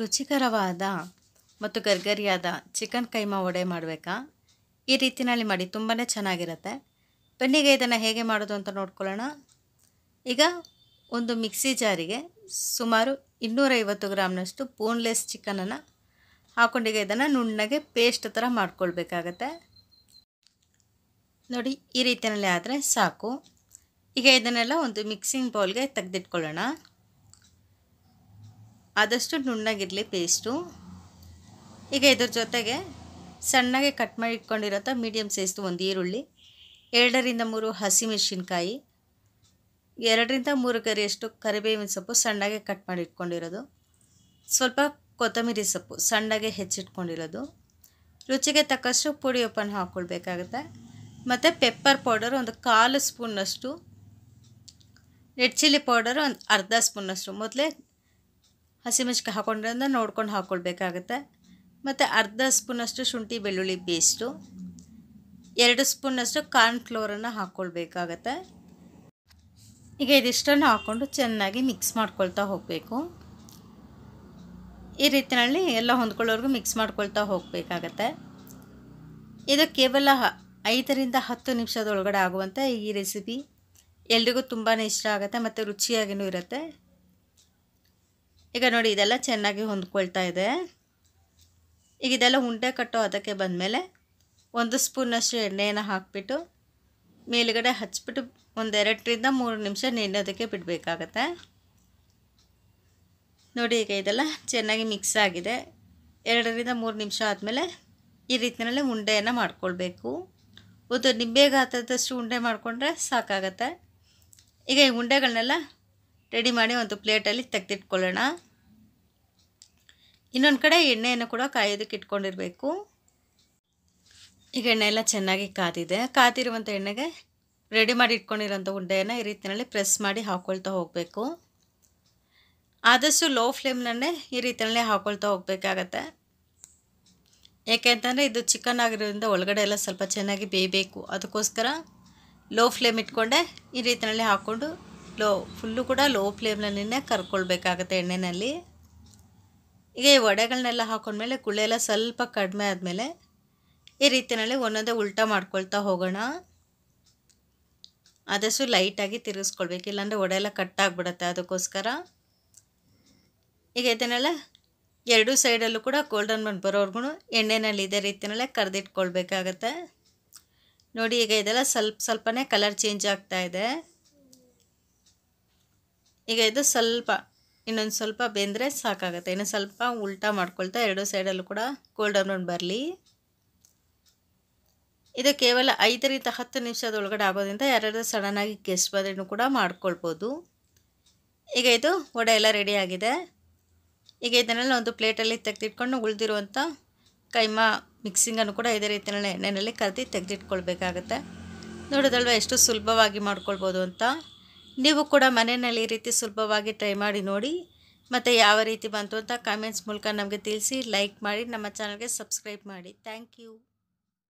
ರುಚಿಕರವಾದ ಮತ್ತು ಗರ್ಗರಿಯಾದ ಚಿಕನ್ ಕೈಮಾ ವಡೆ ಮಾಡಬೇಕಾ ಈ ರೀತಿಯಲ್ಲಿ ಮಾಡಿ ತುಂಬಾ ಚೆನ್ನಾಗಿರುತ್ತೆ ಬನ್ನಿಗೆ ಇದನ್ನು ಹೇಗೆ ಮಾಡೋದು ಅಂತ ನೋಡ್ಕೊಳ್ಳೋಣ ಈಗ ಒಂದು ಮಿಕ್ಸಿ ಜಾರಿಗೆ ಸುಮಾರು ಇನ್ನೂರೈವತ್ತು ಗ್ರಾಮ್ನಷ್ಟು ಬೋನ್ಲೆಸ್ ಚಿಕನನ್ನು ಹಾಕೊಂಡೀಗ ಇದನ್ನು ನುಣ್ಣಗೆ ಪೇಸ್ಟ್ ಥರ ಮಾಡ್ಕೊಳ್ಬೇಕಾಗತ್ತೆ ನೋಡಿ ಈ ರೀತಿಯಲ್ಲಿ ಆದರೆ ಸಾಕು ಈಗ ಇದನ್ನೆಲ್ಲ ಒಂದು ಮಿಕ್ಸಿಂಗ್ ಬೌಲ್ಗೆ ತೆಗೆದಿಟ್ಕೊಳ್ಳೋಣ ಆದಷ್ಟು ನುಣ್ಣಗಿರಲಿ ಪೇಸ್ಟು ಈಗ ಇದ್ರ ಜೊತೆಗೆ ಸಣ್ಣಗೆ ಕಟ್ ಮಾಡಿ ಇಟ್ಕೊಂಡಿರೋಂಥ ಮೀಡಿಯಮ್ ಸೈಜ್ದು ಒಂದು ಈರುಳ್ಳಿ ಎರಡರಿಂದ ಮೂರು ಹಸಿಮೆಣಸಿನ್ಕಾಯಿ ಎರಡರಿಂದ ಮೂರು ಗರಿಯಷ್ಟು ಕರಿಬೇವಿನ ಸೊಪ್ಪು ಸಣ್ಣಗೆ ಕಟ್ ಮಾಡಿ ಇಟ್ಕೊಂಡಿರೋದು ಸ್ವಲ್ಪ ಕೊತ್ತಂಬರಿ ಸೊಪ್ಪು ಸಣ್ಣಗೆ ಹೆಚ್ಚಿಟ್ಕೊಂಡಿರೋದು ರುಚಿಗೆ ತಕ್ಕಷ್ಟು ಪುಡಿ ಉಪ್ಪನ್ನು ಹಾಕ್ಕೊಳ್ಬೇಕಾಗುತ್ತೆ ಮತ್ತು ಪೆಪ್ಪರ್ ಪೌಡರ್ ಒಂದು ಕಾಲು ಸ್ಪೂನ್ನಷ್ಟು ರೆಡ್ ಚಿಲ್ಲಿ ಪೌಡರ್ ಒಂದು ಅರ್ಧ ಸ್ಪೂನಷ್ಟು ಮೊದಲೇ ಹಸಿಮೆಣ್ಸಿಕ ಹಾಕೊಂಡ್ರಿಂದ ನೋಡ್ಕೊಂಡು ಹಾಕ್ಕೊಳ್ಬೇಕಾಗುತ್ತೆ ಮತ್ತು ಅರ್ಧ ಸ್ಪೂನಷ್ಟು ಶುಂಠಿ ಬೆಳ್ಳುಳ್ಳಿ ಪೇಸ್ಟು ಎರಡು ಸ್ಪೂನಷ್ಟು ಕಾರ್ನ್ಫ್ಲೋರನ್ನು ಹಾಕ್ಕೊಳ್ಬೇಕಾಗತ್ತೆ ಈಗ ಇದಿಷ್ಟನ್ನು ಹಾಕ್ಕೊಂಡು ಚೆನ್ನಾಗಿ ಮಿಕ್ಸ್ ಮಾಡ್ಕೊಳ್ತಾ ಹೋಗಬೇಕು ಈ ರೀತಿಯಲ್ಲಿ ಎಲ್ಲ ಹೊಂದ್ಕೊಳ್ಳೋರ್ಗು ಮಿಕ್ಸ್ ಮಾಡ್ಕೊಳ್ತಾ ಹೋಗಬೇಕಾಗತ್ತೆ ಇದು ಕೇವಲ ಐದರಿಂದ ಹತ್ತು ನಿಮಿಷದೊಳಗಡೆ ಆಗುವಂಥ ಈ ರೆಸಿಪಿ ಎಲ್ರಿಗೂ ತುಂಬಾ ಇಷ್ಟ ಆಗುತ್ತೆ ಮತ್ತು ರುಚಿಯಾಗಿಯೂ ಇರುತ್ತೆ ಈಗ ನೋಡಿ ಇದೆಲ್ಲ ಚೆನ್ನಾಗಿ ಹೊಂದ್ಕೊಳ್ತಾ ಇದೆ ಈಗ ಇದೆಲ್ಲ ಉಂಡೆ ಕಟ್ಟು ಅದಕ್ಕೆ ಬಂದಮೇಲೆ ಒಂದು ಸ್ಪೂನಷ್ಟು ಎಣ್ಣೆಯನ್ನು ಹಾಕಿಬಿಟ್ಟು ಮೇಲುಗಡೆ ಹಚ್ಚಿಬಿಟ್ಟು ಒಂದೆರಡರಿಂದ ಮೂರು ನಿಮಿಷ ನೆನೆಯೋದಕ್ಕೆ ಬಿಡಬೇಕಾಗತ್ತೆ ನೋಡಿ ಈಗ ಇದೆಲ್ಲ ಚೆನ್ನಾಗಿ ಮಿಕ್ಸ್ ಆಗಿದೆ ಎರಡರಿಂದ ಮೂರು ನಿಮಿಷ ಆದಮೇಲೆ ಈ ರೀತಿಯಲ್ಲಿ ಉಂಡೆಯನ್ನು ಮಾಡ್ಕೊಳ್ಬೇಕು ಒಂದು ನಿಂಬೆ ಉಂಡೆ ಮಾಡಿಕೊಂಡ್ರೆ ಸಾಕಾಗತ್ತೆ ಈಗ ಈ ಉಂಡೆಗಳನ್ನೆಲ್ಲ ರೆಡಿ ಮಾಡಿ ಒಂದು ಪ್ಲೇಟಲ್ಲಿ ತೆಗೆದಿಟ್ಕೊಳ್ಳೋಣ ಇನ್ನೊಂದು ಕಡೆ ಎಣ್ಣೆಯನ್ನು ಕೂಡ ಕಾಯೋದಕ್ಕೆ ಇಟ್ಕೊಂಡಿರಬೇಕು ಈಗ ಎಣ್ಣೆ ಎಲ್ಲ ಚೆನ್ನಾಗಿ ಕಾದಿದೆ ಕಾದಿರುವಂಥ ಎಣ್ಣೆಗೆ ರೆಡಿ ಮಾಡಿ ಇಟ್ಕೊಂಡಿರೋಂಥ ಉಂಡೆಯನ್ನು ಈ ರೀತಿಯಲ್ಲಿ ಪ್ರೆಸ್ ಮಾಡಿ ಹಾಕ್ಕೊಳ್ತಾ ಹೋಗಬೇಕು ಆದಷ್ಟು ಲೋ ಫ್ಲೇಮ್ನೇ ಈ ರೀತಿಯಲ್ಲೇ ಹಾಕ್ಕೊಳ್ತಾ ಹೋಗಬೇಕಾಗತ್ತೆ ಏಕೆಂತಂದರೆ ಇದು ಚಿಕನ್ ಆಗಿರೋದ್ರಿಂದ ಒಳಗಡೆ ಎಲ್ಲ ಸ್ವಲ್ಪ ಚೆನ್ನಾಗಿ ಬೇಯಬೇಕು ಅದಕ್ಕೋಸ್ಕರ ಲೋ ಫ್ಲೇಮ್ ಇಟ್ಕೊಂಡೆ ಈ ರೀತಿಯಲ್ಲಿ ಹಾಕ್ಕೊಂಡು ಲೋ ಫುಲ್ಲು ಕೂಡ ಲೋ ಫ್ಲೇಮ್ನಲ್ಲಿನೇ ಕರ್ಕೊಳ್ಬೇಕಾಗತ್ತೆ ಎಣ್ಣೆಯಲ್ಲಿ ಈಗ ಈ ವಡೆಗಳನ್ನೆಲ್ಲ ಹಾಕೊಂಡ್ಮೇಲೆ ಎಲ್ಲ ಸ್ವಲ್ಪ ಕಡಿಮೆ ಆದಮೇಲೆ ಈ ರೀತಿಯಲ್ಲಿ ಒಂದೊಂದೇ ಉಲ್ಟಾ ಮಾಡ್ಕೊಳ್ತಾ ಹೋಗೋಣ ಆದಷ್ಟು ಲೈಟಾಗಿ ತಿರುಗಿಸ್ಕೊಳ್ಬೇಕು ಇಲ್ಲಾಂದರೆ ವಡೆ ಎಲ್ಲ ಆಗಿಬಿಡತ್ತೆ ಅದಕ್ಕೋಸ್ಕರ ಈಗ ಇದನ್ನೆಲ್ಲ ಎರಡೂ ಸೈಡಲ್ಲೂ ಕೂಡ ಗೋಲ್ಡನ್ ಬಂದು ಬರೋರ್ಗು ಎಣ್ಣೆನಲ್ಲಿ ಇದೇ ರೀತಿಯಲ್ಲೇ ಕರೆದಿಟ್ಕೊಳ್ಬೇಕಾಗತ್ತೆ ನೋಡಿ ಈಗ ಇದೆಲ್ಲ ಸ್ವಲ್ಪ ಸ್ವಲ್ಪನೇ ಕಲರ್ ಚೇಂಜ್ ಆಗ್ತಾ ಇದೆ ಈಗ ಇದು ಸ್ವಲ್ಪ ಇನ್ನೊಂದು ಸ್ವಲ್ಪ ಬೆಂದರೆ ಸಾಕಾಗುತ್ತೆ ಇನ್ನೊಂದು ಸ್ವಲ್ಪ ಉಲ್ಟಾ ಮಾಡ್ಕೊಳ್ತಾ ಎರಡೂ ಸೈಡಲ್ಲೂ ಕೂಡ ಗೋಲ್ಡನ್ ಬ್ರೌನ್ ಬರಲಿ ಇದು ಕೇವಲ ಐದರಿಂದ ಹತ್ತು ನಿಮಿಷದೊಳಗಡೆ ಆಗೋದ್ರಿಂದ ಯಾರ್ಯಾರು ಸಡನ್ನಾಗಿ ಗೆಸ್ಟ್ ಬಂದ್ರೂ ಕೂಡ ಮಾಡ್ಕೊಳ್ಬೋದು ಈಗ ಇದು ವಡೆ ಎಲ್ಲ ರೆಡಿ ಆಗಿದೆ ಈಗ ಇದನ್ನೆಲ್ಲ ಒಂದು ಪ್ಲೇಟಲ್ಲಿ ತೆಗೆದಿಟ್ಕೊಂಡು ಉಳಿದಿರುವಂಥ ಕೈಮಾ ಮಿಕ್ಸಿಂಗನ್ನು ಕೂಡ ಇದೇ ರೀತಿಯಲ್ಲಿ ಎಣ್ಣೆಯಲ್ಲಿ ಕರೆದು ತೆಗೆದಿಟ್ಕೊಳ್ಬೇಕಾಗತ್ತೆ ನೋಡೋದಲ್ವ ಎಷ್ಟು ಸುಲಭವಾಗಿ ಮಾಡ್ಕೊಳ್ಬೋದು ಅಂತ ನೀವು ಕೂಡ ಮನೆಯಲ್ಲಿ ಈ ರೀತಿ ಸುಲಭವಾಗಿ ಟ್ರೈ ಮಾಡಿ ನೋಡಿ ಮತ್ತು ಯಾವ ರೀತಿ ಬಂತು ಅಂತ ಕಾಮೆಂಟ್ಸ್ ಮೂಲಕ ನಮಗೆ ತಿಳಿಸಿ ಲೈಕ್ ಮಾಡಿ ನಮ್ಮ ಚಾನಲ್ಗೆ ಸಬ್ಸ್ಕ್ರೈಬ್ ಮಾಡಿ ಥ್ಯಾಂಕ್ ಯು